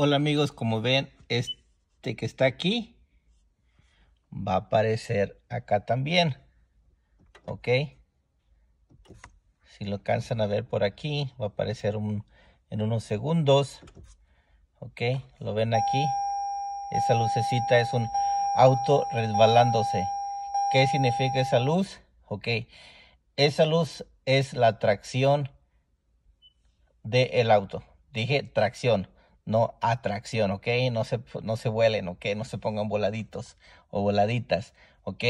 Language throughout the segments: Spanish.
Hola amigos, como ven, este que está aquí va a aparecer acá también. Ok. Si lo alcanzan a ver por aquí, va a aparecer en unos segundos. Ok, lo ven aquí. Esa lucecita es un auto resbalándose. ¿Qué significa esa luz? Ok, esa luz es la tracción del el auto. Dije tracción no atracción, ¿ok? No se, no se vuelen, ¿ok? No se pongan voladitos o voladitas, ¿ok?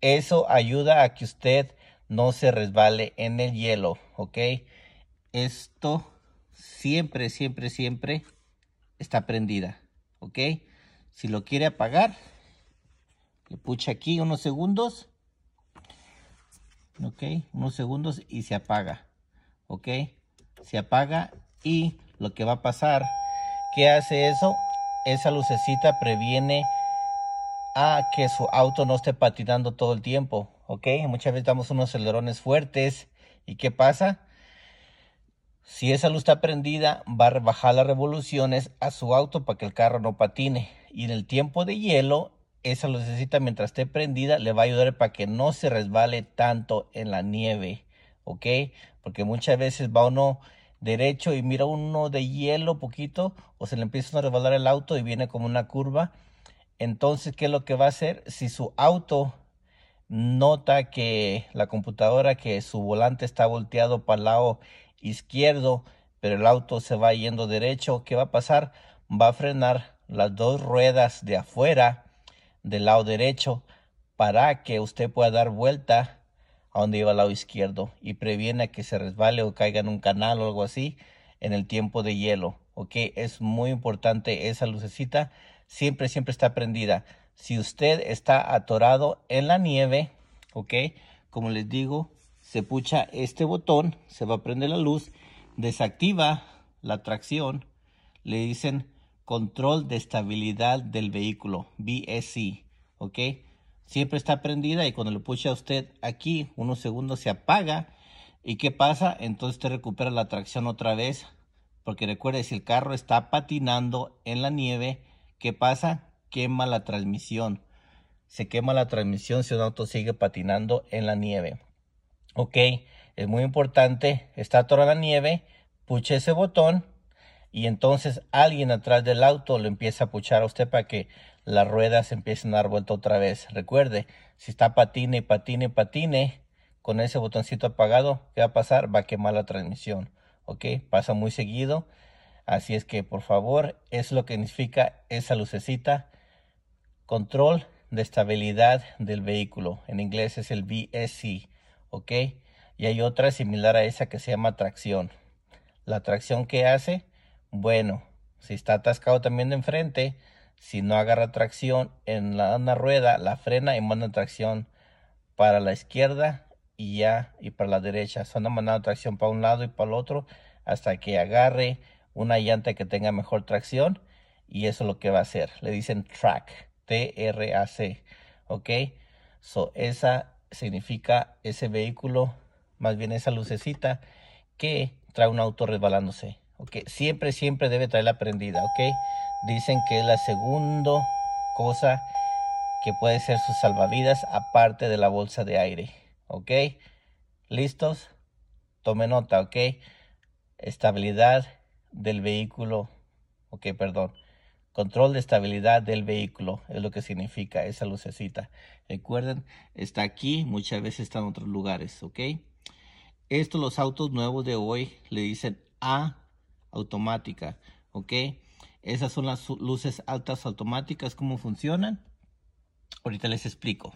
Eso ayuda a que usted no se resbale en el hielo, ¿ok? Esto siempre, siempre, siempre está prendida, ¿ok? Si lo quiere apagar, le pucha aquí unos segundos, ¿ok? Unos segundos y se apaga, ¿ok? Se apaga y lo que va a pasar ¿Qué hace eso? Esa lucecita previene a que su auto no esté patinando todo el tiempo, ¿ok? Muchas veces damos unos acelerones fuertes y ¿qué pasa? Si esa luz está prendida, va a rebajar las revoluciones a su auto para que el carro no patine. Y en el tiempo de hielo, esa lucecita mientras esté prendida le va a ayudar para que no se resbale tanto en la nieve, ¿ok? Porque muchas veces va uno derecho y mira uno de hielo poquito o se le empieza a resbalar el auto y viene como una curva. Entonces, ¿qué es lo que va a hacer? Si su auto nota que la computadora, que su volante está volteado para el lado izquierdo, pero el auto se va yendo derecho, ¿qué va a pasar? Va a frenar las dos ruedas de afuera del lado derecho para que usted pueda dar vuelta a donde iba al lado izquierdo y previene a que se resbale o caiga en un canal o algo así en el tiempo de hielo. Ok, es muy importante esa lucecita. Siempre, siempre está prendida. Si usted está atorado en la nieve, ok, como les digo, se pucha este botón, se va a prender la luz, desactiva la tracción, le dicen control de estabilidad del vehículo, BSC, ok siempre está prendida y cuando le a usted aquí unos segundos se apaga y qué pasa entonces te recupera la tracción otra vez porque recuerde si el carro está patinando en la nieve qué pasa quema la transmisión se quema la transmisión si un auto sigue patinando en la nieve ok es muy importante está toda la nieve puche ese botón y entonces alguien atrás del auto lo empieza a puchar a usted para que las ruedas empiezan a dar vuelta otra vez. Recuerde, si está patine, patine, patine, con ese botoncito apagado, ¿qué va a pasar? Va a quemar la transmisión. ¿Ok? Pasa muy seguido. Así es que, por favor, es lo que significa esa lucecita. Control de estabilidad del vehículo. En inglés es el BSC. ¿Ok? Y hay otra similar a esa que se llama tracción. La tracción que hace, bueno, si está atascado también de enfrente, si no agarra tracción en la, rueda, la frena y manda tracción para la izquierda y ya y para la derecha. Son sea, mandando tracción para un lado y para el otro hasta que agarre una llanta que tenga mejor tracción y eso es lo que va a hacer. Le dicen track, T-R-A-C, ¿ok? So, esa significa ese vehículo, más bien esa lucecita que trae un auto resbalándose siempre, siempre debe la prendida, ok. Dicen que es la segunda cosa que puede ser su salvavidas aparte de la bolsa de aire, ok. ¿Listos? Tome nota, ok. Estabilidad del vehículo, ok, perdón. Control de estabilidad del vehículo es lo que significa esa lucecita. Recuerden, está aquí, muchas veces está en otros lugares, ok. Esto los autos nuevos de hoy le dicen A automática, ¿ok? Esas son las luces altas automáticas, cómo funcionan. Ahorita les explico.